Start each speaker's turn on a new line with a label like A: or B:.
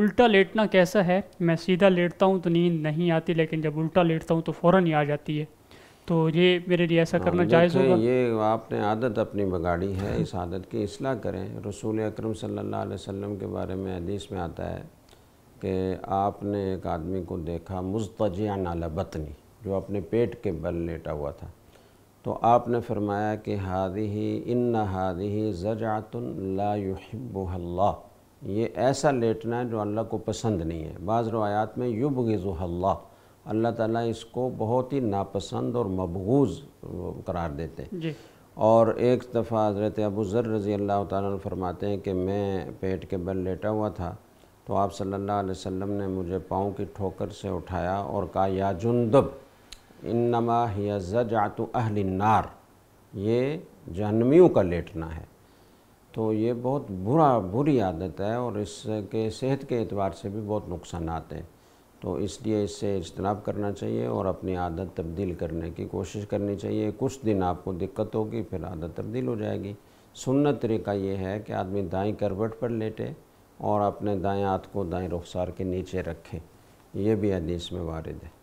A: उल्टा लेटना कैसा है मैं सीधा लेटता हूँ तो नींद नहीं आती लेकिन जब उल्टा लेटता हूँ तो फ़ौर ही आ जाती है तो ये मेरे लिए ऐसा करना हाँ, जायज़ होगा
B: ये आपने आदत अपनी बगाड़ी है इस आदत की असलाह करें रसूल अकरम सल्लल्लाहु अलैहि वसल्लम के बारे में हदीस में आता है कि आपने एक आदमी को देखा मुस्तजिया नाला बतनी जो अपने पेट के बल लेटा हुआ था तो आपने फरमाया कि हादी ही इन हादी ही ये ऐसा लेटना है जो अल्लाह को पसंद नहीं है बाज़ रवायात में युब गज़ुल्ला अल्लाह ताला इसको बहुत ही नापसंद और मबगूज़ करार देते हैं और एक दफ़ा हज़रत अबू ज़र रज़ी अल्लाह ताला फरमाते हैं कि मैं पेट के बल लेटा हुआ था तो आप सल्लल्लाहु अलैहि वसल्लम ने मुझे पाँव की ठोकर से उठाया और कहा या जुन्दब इन्नमा हिया जजातु अहलिनार ये जहनमियों का लेटना है तो ये बहुत बुरा बुरी आदत है और इसके सेहत के एतबार से भी बहुत नुकसान आते हैं तो इसलिए इससे इजतनाब करना चाहिए और अपनी आदत तब्दील करने की कोशिश करनी चाहिए कुछ दिन आपको दिक्कत होगी फिर आदत तब्दील हो जाएगी सुन्नत तरीका ये है कि आदमी दाएं करवट पर लेटे और अपने दाएं हाथ को
C: दाएं रुखसार के नीचे रखे ये भी हदीस में वारद है